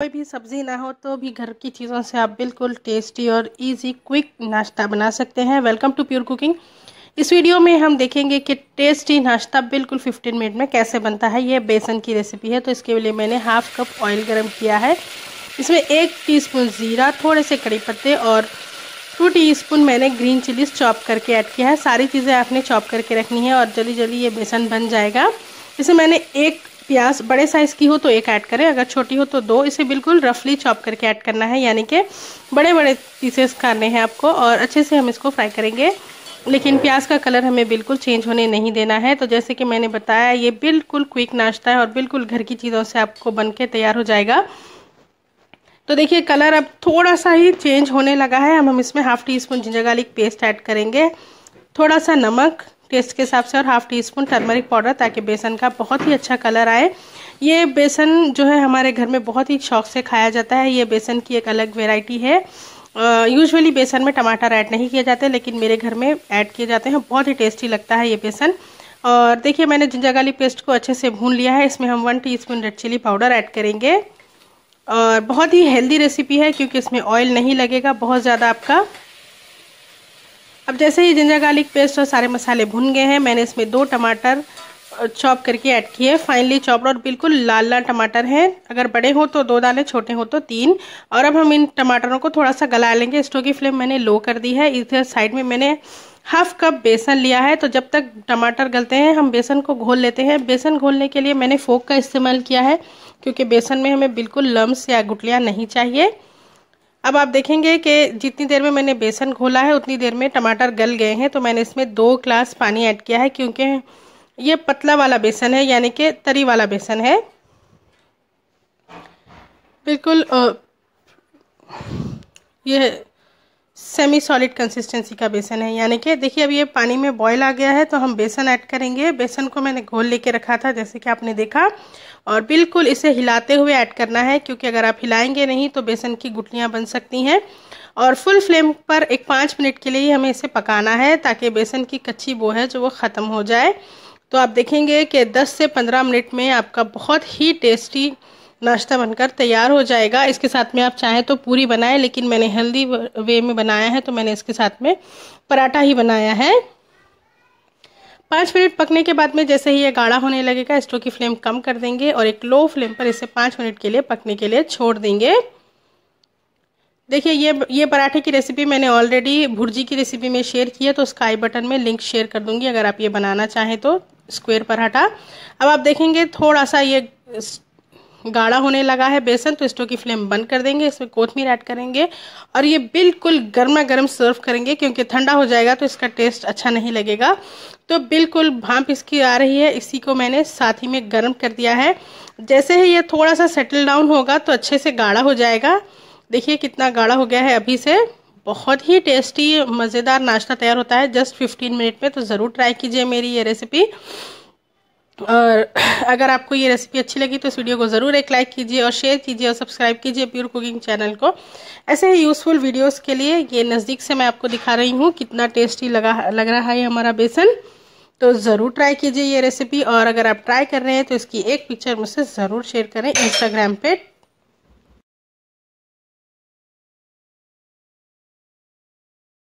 कोई भी सब्ज़ी ना हो तो भी घर की चीज़ों से आप बिल्कुल टेस्टी और इजी क्विक नाश्ता बना सकते हैं वेलकम टू प्योर कुकिंग इस वीडियो में हम देखेंगे कि टेस्टी नाश्ता बिल्कुल 15 मिनट में कैसे बनता है ये बेसन की रेसिपी है तो इसके लिए मैंने हाफ कप ऑयल गर्म किया है इसमें एक टी ज़ीरा थोड़े से कड़ी पत्ते और टू टी मैंने ग्रीन चिलीज चॉप करके ऐड किया है सारी चीज़ें आपने चॉप करके रखनी है और जल्दी जल्दी ये बेसन बन जाएगा इसे मैंने एक प्याज बड़े साइज़ की हो तो एक ऐड करें अगर छोटी हो तो दो इसे बिल्कुल रफली चॉप करके ऐड करना है यानी कि बड़े बड़े पीसेस करने हैं आपको और अच्छे से हम इसको फ्राई करेंगे लेकिन प्याज का कलर हमें बिल्कुल चेंज होने नहीं देना है तो जैसे कि मैंने बताया ये बिल्कुल क्विक नाश्ता है और बिल्कुल घर की चीज़ों से आपको बन के तैयार हो जाएगा तो देखिए कलर अब थोड़ा सा ही चेंज होने लगा है हम हम इसमें half teaspoon ginger garlic paste add करेंगे थोड़ा सा नमक टेस्ट के हिसाब से और half teaspoon turmeric powder ताकि बेसन का बहुत ही अच्छा कलर आए ये बेसन जो है हमारे घर में बहुत ही शौक से खाया जाता है ये बेसन की एक अलग वेराइटी है यूजुअली बेसन में टमाटर ऐड नहीं किए जाते लेकिन मेरे घर में ऐड किए जाते हैं बहुत ही टेस्टी लगता है ये बेसन और देखिए मैंने जिंजर गार्लिक पेस्ट को अच्छे से भून लिया है इसमें हम one teaspoon red chilli powder add करेंगे और बहुत ही हेल्दी रेसिपी है क्योंकि इसमें ऑयल नहीं लगेगा बहुत ज़्यादा आपका अब जैसे ही जिंजर गार्लिक पेस्ट और सारे मसाले भुन गए हैं मैंने इसमें दो टमाटर चॉप करके ऐड किए फाइनली चॉप और बिल्कुल लाल लाल टमाटर हैं अगर बड़े हो तो दो डालें छोटे हो तो तीन और अब हम इन टमाटरों को थोड़ा सा गला लेंगे स्टोव की फ्लेम मैंने लो कर दी है इधर साइड में मैंने हाफ कप बेसन लिया है तो जब तक टमाटर गलते हैं हम बेसन को घोल लेते हैं बेसन घोलने के लिए मैंने फोक का इस्तेमाल किया है क्योंकि बेसन में हमें बिल्कुल लम्स या गुटलियाँ नहीं चाहिए अब आप देखेंगे कि जितनी देर में मैंने बेसन घोला है उतनी देर में टमाटर गल गए हैं तो मैंने इसमें दो ग्लास पानी ऐड किया है क्योंकि ये पतला वाला बेसन है यानी कि तरी वाला बेसन है बिल्कुल ये सेमी सॉलिड कंसिस्टेंसी का बेसन है यानी कि देखिए अब ये पानी में बॉयल आ गया है तो हम बेसन ऐड करेंगे बेसन को मैंने घोल लेके रखा था जैसे कि आपने देखा और बिल्कुल इसे हिलाते हुए ऐड करना है क्योंकि अगर आप हिलाएंगे नहीं तो बेसन की गुटलियाँ बन सकती हैं और फुल फ्लेम पर एक पाँच मिनट के लिए ही हमें इसे पकाना है ताकि बेसन की कच्ची वो है जो वो ख़त्म हो जाए तो आप देखेंगे कि दस से पंद्रह मिनट में आपका बहुत ही टेस्टी नाश्ता बनकर तैयार हो जाएगा इसके साथ में आप चाहें तो पूरी बनाएं लेकिन मैंने हेल्दी वे में बनाया है तो मैंने इसके साथ में पराठा ही बनाया है पाँच मिनट पकने के बाद में जैसे ही ये गाढ़ा होने लगेगा स्टोव की फ्लेम कम कर देंगे और एक लो फ्लेम पर इसे पाँच मिनट के लिए पकने के लिए छोड़ देंगे देखिए ये ये पराठे की रेसिपी मैंने ऑलरेडी भुर्जी की रेसिपी में शेयर की है तो स्काई बटन में लिंक शेयर कर दूंगी अगर आप ये बनाना चाहें तो स्क्वायर पराठा अब आप देखेंगे थोड़ा सा ये गाढ़ा होने लगा है बेसन तो स्टोव की फ्लेम बंद कर देंगे इसमें कोथमीर ऐड करेंगे और ये बिल्कुल गर्मा गर्म सर्व करेंगे क्योंकि ठंडा हो जाएगा तो इसका टेस्ट अच्छा नहीं लगेगा तो बिल्कुल भाप इसकी आ रही है इसी को मैंने साथ ही में गर्म कर दिया है जैसे ही ये थोड़ा सा सेटल डाउन होगा तो अच्छे से गाढ़ा हो जाएगा देखिए कितना गाढ़ा हो गया है अभी से बहुत ही टेस्टी मज़ेदार नाश्ता तैयार होता है जस्ट 15 मिनट में तो ज़रूर ट्राई कीजिए मेरी ये रेसिपी और अगर आपको ये रेसिपी अच्छी लगी तो इस वीडियो को ज़रूर एक लाइक कीजिए और शेयर कीजिए और सब्सक्राइब कीजिए प्योर कुकिंग चैनल को ऐसे ही यूज़फुल वीडियोस के लिए ये नज़दीक से मैं आपको दिखा रही हूँ कितना टेस्टी लगा लग रहा है हमारा बेसन तो ज़रूर ट्राई कीजिए ये रेसिपी और अगर आप ट्राई कर रहे हैं तो इसकी एक पिक्चर मुझसे ज़रूर शेयर करें इंस्टाग्राम पर